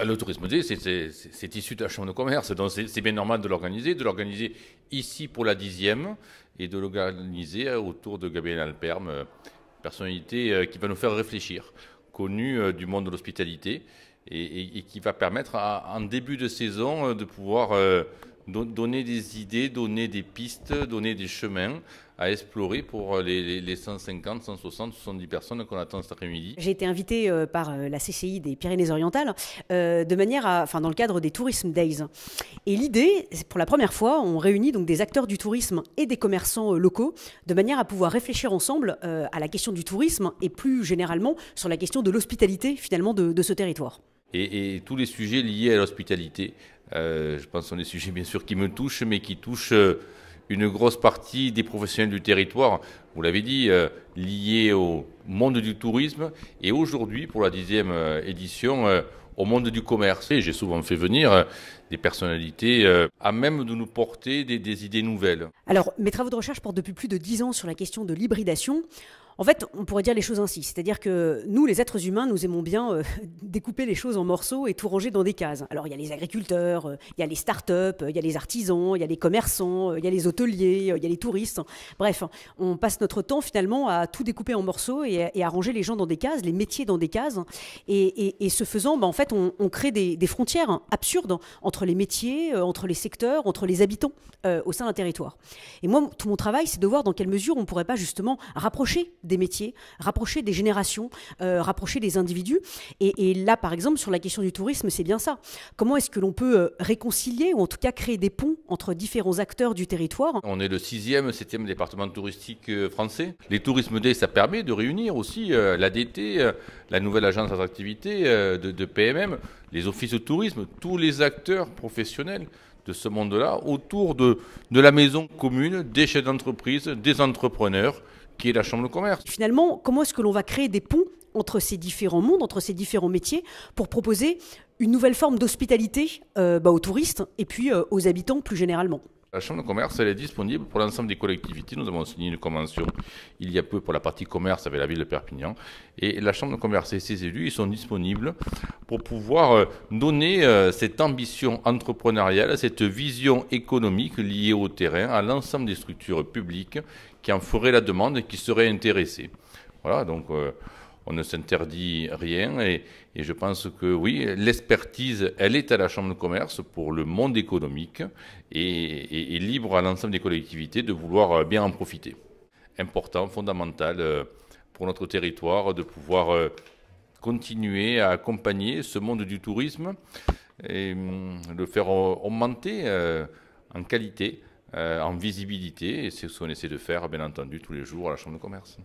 Euh, le tourisme c'est c'est issu de la Chambre de commerce, donc c'est bien normal de l'organiser, de l'organiser ici pour la dixième et de l'organiser autour de Gabriel Alperme, euh, personnalité euh, qui va nous faire réfléchir, connue du monde de l'hospitalité et, qui va permettre en début de saison de pouvoir donner des idées, donner des pistes, donner des chemins à explorer pour les, 150, 160, 170 personnes qu'on attend cet après-midi. J'ai été invité euh, par euh, la CCI des Pyrénées-Orientales euh, de manière enfin, dans le cadre des Tourism Days. Et l'idée, c'est pour la première fois, on réunit donc des acteurs du tourisme et des commerçants locaux de manière à pouvoir réfléchir ensemble à la question du tourisme et plus généralement sur la question de l'hospitalité finalement de ce territoire et, tous les sujets liés à l'hospitalité. Euh, je pense que ce sont des sujets bien sûr qui me touchent, mais qui touchent euh, une grosse partie des professionnels du territoire, vous l'avez dit, euh, liés au monde du tourisme et aujourd'hui, pour la dixième édition, au monde du commerce. Et j'ai souvent fait venir des personnalités à même de nous porter des idées nouvelles. Alors, mes travaux de recherche portent depuis plus de dix ans sur la question de l'hybridation. En fait, on pourrait dire les choses ainsi, c'est-à-dire que nous, les êtres humains, nous aimons bien euh, découper les choses en morceaux et tout ranger dans des cases. Alors, il y a les agriculteurs, euh, il y a les start-up, euh, il y a les artisans, il y a les commerçants, il y a les hôteliers, il y a les touristes. Bref, on passe notre temps finalement à tout découper en morceaux et, à ranger les gens dans des cases, les métiers dans des cases. Et, ce faisant, bah, en fait, on, crée des, des, frontières absurdes entre les métiers, entre les secteurs, entre les habitants au sein d'un territoire. Et moi, tout mon travail, c'est de voir dans quelle mesure on ne pourrait pas justement rapprocher des métiers, rapprocher des générations, euh, rapprocher des individus. Et, là, par exemple, sur la question du tourisme, c'est bien ça. Comment est-ce que l'on peut euh, réconcilier ou en tout cas créer des ponts entre différents acteurs du territoire On est le sixième, septième département touristique euh, français. Les tourismes D, ça permet de réunir aussi l'ADT, la nouvelle agence d'attractivité de, de PMM, les offices de tourisme, tous les acteurs professionnels de ce monde-là autour de la maison commune, des chefs d'entreprise, des entrepreneurs qui est la Chambre de commerce. Finalement, comment est-ce que l'on va créer des ponts entre ces différents mondes, entre ces différents métiers, pour proposer une nouvelle forme d'hospitalité euh, bah, aux touristes et puis euh, aux habitants plus généralement la Chambre de commerce, elle est disponible pour l'ensemble des collectivités. Nous avons signé une convention il y a peu pour la partie commerce avec la ville de Perpignan. Et la Chambre de commerce et ses élus, ils sont disponibles pour pouvoir euh, donner cette ambition entrepreneuriale, cette vision économique liée au terrain, à l'ensemble des structures publiques qui en ferait la demande et qui serait intéressés. Voilà, donc euh, on ne s'interdit rien et, je pense que oui, l'expertise, elle est à la Chambre de commerce pour le monde économique et, et libre à l'ensemble des collectivités de vouloir euh, bien en profiter. Important, fondamental euh, pour notre territoire de pouvoir continuer à accompagner ce monde du tourisme et hum, le faire augmenter en qualité euh, en visibilité. Et c'est ce qu'on essaie de faire, bien entendu, tous les jours à la Chambre de commerce.